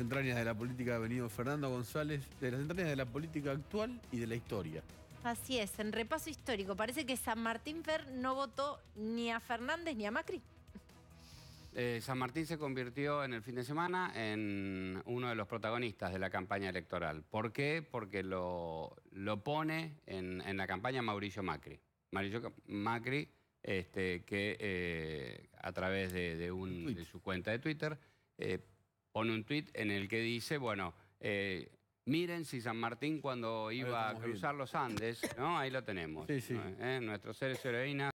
entrañas de la política ha venido Fernando González, de las entrañas de la política actual y de la historia. Así es, en repaso histórico, parece que San Martín Fer no votó ni a Fernández ni a Macri. Eh, San Martín se convirtió en el fin de semana en uno de los protagonistas de la campaña electoral. ¿Por qué? Porque lo, lo pone en, la campaña Mauricio Macri. Mauricio Macri, este, que eh, a través de, su cuenta de Twitter, eh, Pon un tuit en el que dice, bueno, eh, miren si San Martín cuando iba a cruzar los Andes, ¿no? Ahí lo tenemos. ¿Eh? Nuestros seres heroínas.